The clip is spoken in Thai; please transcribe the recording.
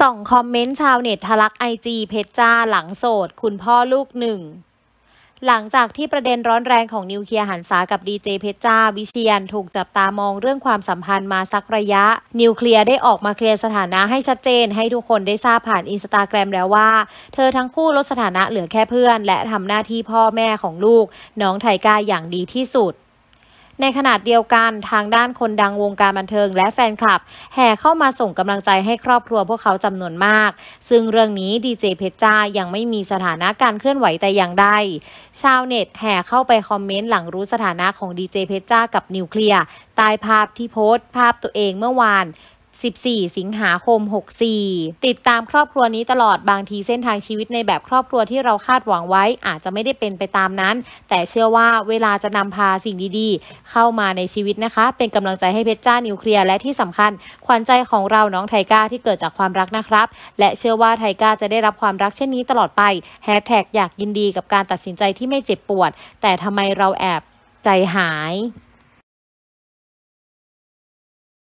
ส่องคอมเมนต์ ชาวเน็ตทะลักไอจีเพชรจ้าหลังโสด คุณพ่อลูกหนึ่ง หลังจากที่ประเด็นร้อนแรงของนิวเคลียร์หันษากับดีเจเพชรจ้าวิเชียนถูกจับตามองเรื่องความสัมพันธ์มาสักระยะ นิวเคลียร์ได้ออกมาเคลียร์สถานะให้ชัดเจน ให้ทุกคนได้ทราบผ่านอินสตาแกรมแล้วว่า เธอทั้งคู่ลดสถานะเหลือแค่เพื่อน และทำหน้าที่พ่อแม่ของลูก น้องไทก้าอย่างดีที่สุดในขณะเดียวกันทางด้านคนดังวงการบันเทิงและแฟนคลับ แห่เข้ามาส่งกำลังใจให้ครอบครัวพวกเขาจำนวนมาก ซึ่งเรื่องนี้ดีเจเพชรจ้ายังไม่มีสถานะการเคลื่อนไหวแต่อย่างใดชาวเน็ตแห่เข้าไปคอมเมนต์หลังรู้สถานะของดีเจเพชรจ้ากับนิวเคลียร์ใต้ภาพที่โพสต์ ภาพตัวเองเมื่อวาน14 สิงหาคม 64 ติดตามครอบครัวนี้ตลอดบางทีเส้นทางชีวิตในแบบครอบครัวที่เราคาดหวังไว้ อาจจะไม่ได้เป็นไปตามนั้น แต่เชื่อว่าเวลาจะนำพาสิ่งดีๆ เข้ามาในชีวิตนะคะ เป็นกำลังใจให้เพชรจ้านิวเคลียร์และที่สำคัญขวัญใจของเราน้องไทก้าที่เกิดจากความรักนะครับ และเชื่อว่าไทก้าจะได้รับความรักเช่นนี้ตลอดไปแฮชแท็กอยากยินดีกับการตัดสินใจที่ไม่เจ็บปวดแต่ทำไมเราแอบใจหาย